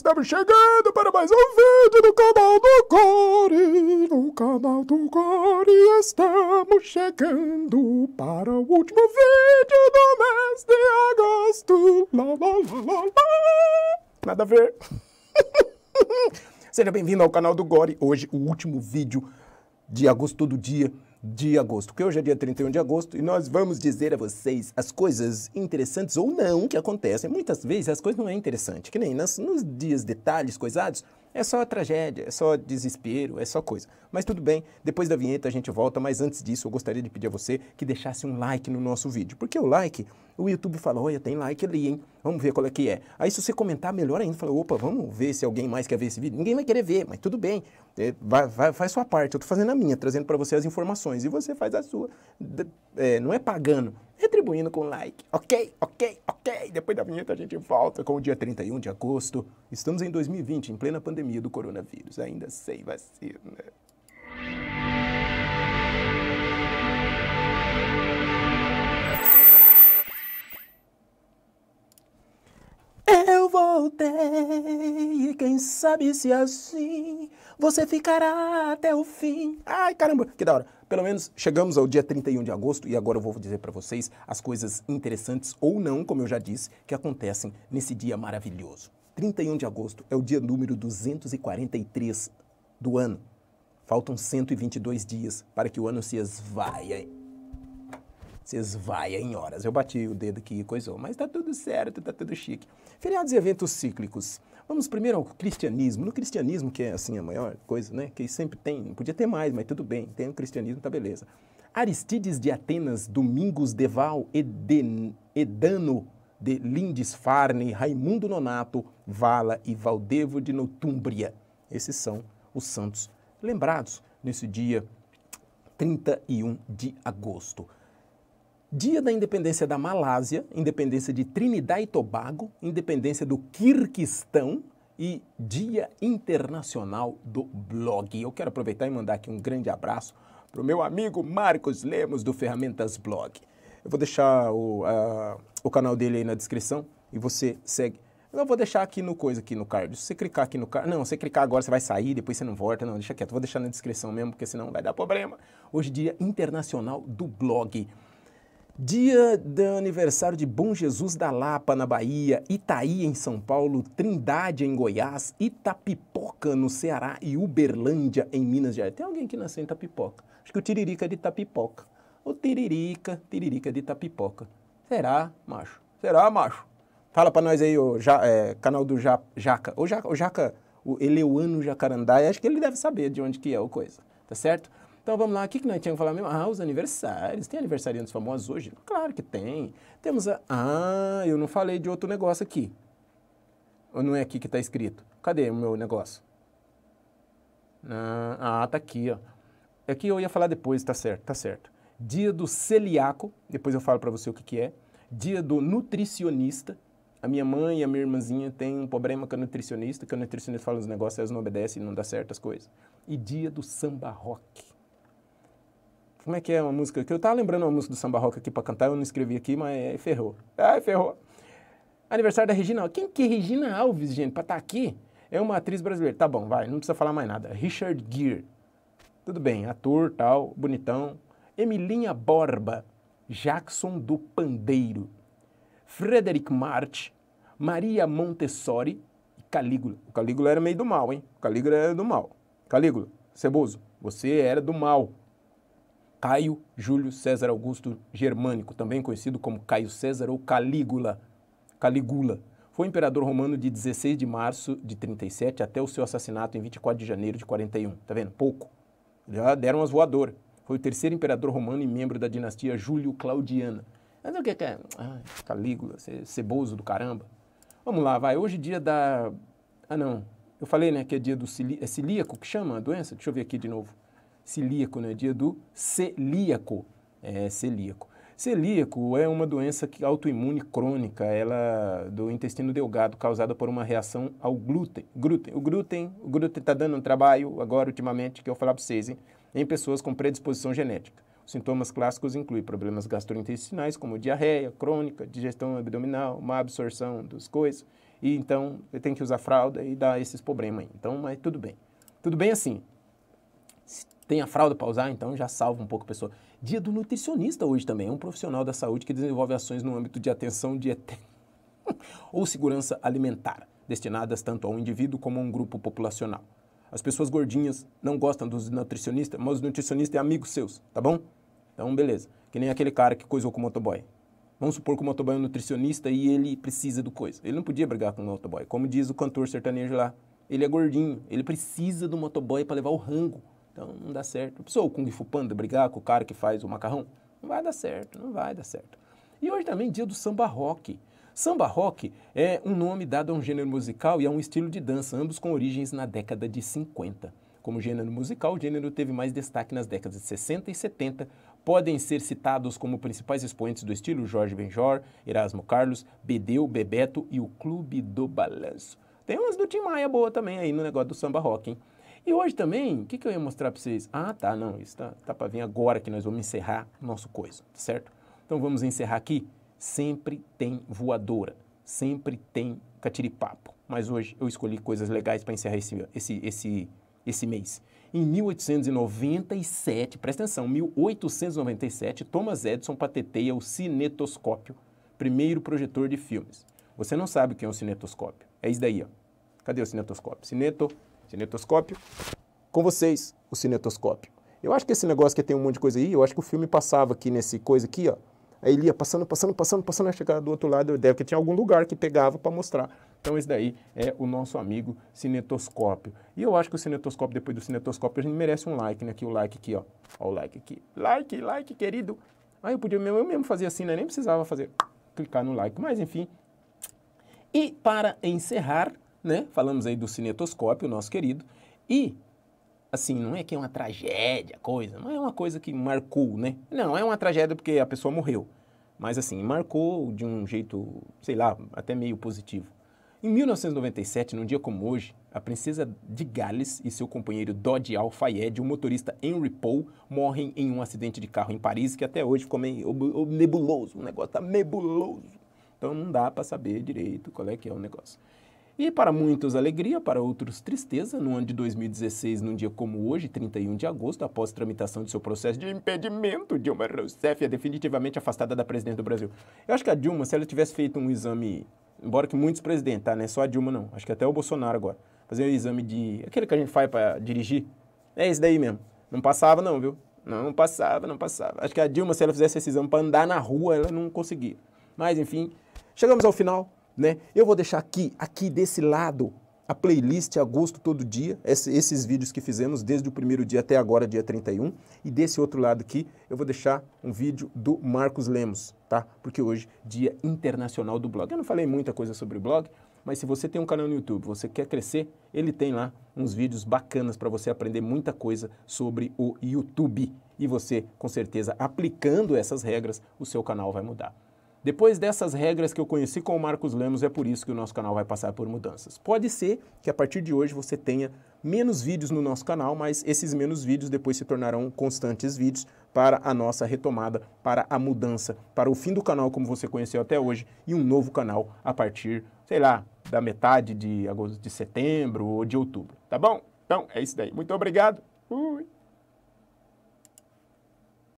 estamos chegando para mais um vídeo do canal do Core. No canal do Core estamos chegando para o último vídeo do mês de agosto. Lá, lá, lá, Nada a ver. Seja bem-vindo ao canal do Gore. Hoje, o último vídeo de agosto todo dia de agosto, que hoje é dia 31 de agosto, e nós vamos dizer a vocês as coisas interessantes ou não que acontecem. Muitas vezes as coisas não é interessante, que nem nas, nos dias detalhes coisados, é só tragédia, é só desespero, é só coisa. Mas tudo bem, depois da vinheta a gente volta, mas antes disso eu gostaria de pedir a você que deixasse um like no nosso vídeo. Porque o like, o YouTube fala, olha, tem like ali, hein? Vamos ver qual é que é. Aí se você comentar, melhor ainda, fala, opa, vamos ver se alguém mais quer ver esse vídeo. Ninguém vai querer ver, mas tudo bem. É, vai, vai, faz sua parte, eu estou fazendo a minha, trazendo para você as informações. E você faz a sua. É, não é pagando, retribuindo com like. Ok, ok, ok. Depois da vinheta a gente volta com o dia 31 de agosto. Estamos em 2020, em plena pandemia do coronavírus, ainda sem vacina. Eu voltei, e quem sabe se assim você ficará até o fim. Ai, caramba, que da hora. Pelo menos chegamos ao dia 31 de agosto e agora eu vou dizer para vocês as coisas interessantes ou não, como eu já disse, que acontecem nesse dia maravilhoso. 31 de agosto é o dia número 243 do ano. Faltam 122 dias para que o ano se esvaia. Se esvaia em horas. Eu bati o dedo aqui e coisou, mas tá tudo certo, tá tudo chique. Feriados e eventos cíclicos. Vamos primeiro ao cristianismo. No cristianismo, que é assim a maior coisa, né? Que sempre tem, podia ter mais, mas tudo bem, tem o cristianismo, tá beleza. Aristides de Atenas, Domingos Deval, Eden, Edano de Lindisfarne, Raimundo Nonato, Vala e Valdevo de Notúmbria. Esses são os santos lembrados nesse dia 31 de agosto. Dia da independência da Malásia, independência de Trinidad e Tobago, independência do Quirquistão e Dia Internacional do Blog. Eu quero aproveitar e mandar aqui um grande abraço para o meu amigo Marcos Lemos do Ferramentas Blog. Eu vou deixar o, uh, o canal dele aí na descrição e você segue. Eu vou deixar aqui no coisa, aqui no card. Se você clicar aqui no card... Não, se você clicar agora, você vai sair, depois você não volta. Não, deixa quieto. Vou deixar na descrição mesmo, porque senão vai dar problema. Hoje, dia internacional do blog. Dia do aniversário de Bom Jesus da Lapa, na Bahia, Itaí, em São Paulo, Trindade, em Goiás, Itapipoca, no Ceará e Uberlândia, em Minas Gerais. Tem alguém que nasceu em Itapipoca? Acho que o Tiririca é de Itapipoca. O Tiririca, Tiririca é de Itapipoca. Será, macho? Será, macho? Fala pra nós aí, o ja, é, canal do ja, Jaca. O Jaca, o Jaca, o Eleuano Jacarandá, acho que ele deve saber de onde que é o coisa, tá certo? Então vamos lá, o que, que nós tínhamos que falar mesmo? Ah, os aniversários. Tem aniversariantes famosos hoje? Claro que tem. Temos a. Ah, eu não falei de outro negócio aqui. Ou não é aqui que está escrito? Cadê o meu negócio? Ah, ah, tá aqui, ó. É que eu ia falar depois, tá certo, tá certo. Dia do celíaco, depois eu falo para você o que, que é. Dia do nutricionista. A minha mãe e a minha irmãzinha têm um problema com a nutricionista, que a nutricionista fala uns negócios, elas não obedecem, não dá certo as coisas. E dia do samba rock. Como é que é uma música? Que eu tava lembrando uma música do samba rock aqui para cantar, eu não escrevi aqui, mas aí é, ferrou. Ai, ah, ferrou. Aniversário da Regina Alves. Quem que é Regina Alves, gente, para estar tá aqui? É uma atriz brasileira. Tá bom, vai, não precisa falar mais nada. Richard Gere. Tudo bem, ator, tal, bonitão. Emilinha Borba. Jackson do Pandeiro. Frederic March. Maria Montessori. E Calígula. O Calígula era meio do mal, hein? O Calígula era do mal. Calígula, Ceboso, você era do mal. Caio Júlio César Augusto Germânico, também conhecido como Caio César ou Calígula. Caligula. Foi imperador romano de 16 de março de 37 até o seu assassinato em 24 de janeiro de 41. Tá vendo? Pouco. Já deram as voadoras. Foi o terceiro imperador romano e membro da dinastia Júlio Claudiana. Mas o que é? Ah, Calígula, ceboso do caramba. Vamos lá, vai. Hoje é dia da. Ah, não. Eu falei, né, que é dia do cilí... é celíaco que chama a doença? Deixa eu ver aqui de novo celíaco, né? Dia do celíaco. É, celíaco. Celíaco é uma doença autoimune crônica, ela do intestino delgado, causada por uma reação ao glúten. glúten. O glúten o glúten está dando um trabalho agora, ultimamente, que eu vou falar para vocês, hein? em pessoas com predisposição genética. Os sintomas clássicos incluem problemas gastrointestinais, como diarreia crônica, digestão abdominal, má absorção dos coisas, e então tem que usar fralda e dá esses problemas aí. Então, mas tudo bem. Tudo bem assim. Tem a fralda para usar, então já salva um pouco a pessoa. Dia do nutricionista hoje também, é um profissional da saúde que desenvolve ações no âmbito de atenção dietética ou segurança alimentar, destinadas tanto a um indivíduo como a um grupo populacional. As pessoas gordinhas não gostam dos nutricionistas, mas o nutricionista é amigo seus, tá bom? Então, beleza. Que nem aquele cara que coisou com o motoboy. Vamos supor que o motoboy é um nutricionista e ele precisa do coisa. Ele não podia brigar com o motoboy. Como diz o cantor sertanejo lá, ele é gordinho, ele precisa do motoboy para levar o rango. Então não dá certo. Não precisou o Kung Fu Panda brigar com o cara que faz o macarrão? Não vai dar certo, não vai dar certo. E hoje também dia do samba rock. Samba rock é um nome dado a um gênero musical e a um estilo de dança, ambos com origens na década de 50. Como gênero musical, o gênero teve mais destaque nas décadas de 60 e 70. Podem ser citados como principais expoentes do estilo Jorge Benjor, Erasmo Carlos, Bedeu, Bebeto e o Clube do Balanço. Tem umas do Tim Maia boa também aí no negócio do samba rock, hein? E hoje também, o que, que eu ia mostrar para vocês? Ah, tá, não, isso tá, tá para vir agora que nós vamos encerrar nosso coisa, certo? Então vamos encerrar aqui. Sempre tem voadora, sempre tem catiripapo. Mas hoje eu escolhi coisas legais para encerrar esse, esse, esse, esse mês. Em 1897, presta atenção, 1897, Thomas Edison patenteia o cinetoscópio, primeiro projetor de filmes. Você não sabe o que é um cinetoscópio. É isso daí, ó. Cadê o cinetoscópio? Cineto Cinetoscópio. Com vocês, o cinetoscópio. Eu acho que esse negócio que tem um monte de coisa aí, eu acho que o filme passava aqui nesse coisa aqui, ó. Aí ele ia passando, passando, passando, passando, a chegar do outro lado, deve que tinha algum lugar que pegava para mostrar. Então esse daí é o nosso amigo cinetoscópio. E eu acho que o cinetoscópio, depois do cinetoscópio, a gente merece um like, né? Aqui o like aqui, ó. Ó o like aqui. Like, like, querido. Aí eu podia mesmo, eu mesmo fazer assim, né? Nem precisava fazer, clicar no like. Mas enfim. E para encerrar, né? Falamos aí do cinetoscópio, nosso querido. E, assim, não é que é uma tragédia, coisa, mas é uma coisa que marcou, né? Não, é uma tragédia porque a pessoa morreu. Mas, assim, marcou de um jeito, sei lá, até meio positivo. Em 1997, num dia como hoje, a princesa de Gales e seu companheiro Dodi Al-Fayed, o motorista Henry Paul, morrem em um acidente de carro em Paris, que até hoje ficou meio nebuloso, o negócio tá nebuloso. Então não dá para saber direito qual é que é o negócio. E para muitos alegria, para outros tristeza, no ano de 2016, num dia como hoje, 31 de agosto, após tramitação de seu processo de impedimento, Dilma Rousseff é definitivamente afastada da presidência do Brasil. Eu acho que a Dilma, se ela tivesse feito um exame, embora que muitos presidentes, tá, né, só a Dilma não, acho que até o Bolsonaro agora, fazer um exame de, aquele que a gente faz para dirigir, é esse daí mesmo. Não passava não, viu? Não passava, não passava. Acho que a Dilma, se ela fizesse esse exame para andar na rua, ela não conseguia. Mas enfim, chegamos ao final né? Eu vou deixar aqui, aqui desse lado, a playlist Agosto todo dia, esses vídeos que fizemos desde o primeiro dia até agora, dia 31. E desse outro lado aqui, eu vou deixar um vídeo do Marcos Lemos, tá? Porque hoje, dia internacional do blog. Eu não falei muita coisa sobre o blog, mas se você tem um canal no YouTube, você quer crescer, ele tem lá uns vídeos bacanas para você aprender muita coisa sobre o YouTube. E você, com certeza, aplicando essas regras, o seu canal vai mudar. Depois dessas regras que eu conheci com o Marcos Lemos, é por isso que o nosso canal vai passar por mudanças. Pode ser que a partir de hoje você tenha menos vídeos no nosso canal, mas esses menos vídeos depois se tornarão constantes vídeos para a nossa retomada, para a mudança, para o fim do canal como você conheceu até hoje e um novo canal a partir, sei lá, da metade de agosto, de setembro ou de outubro, tá bom? Então é isso daí. Muito obrigado. Fui.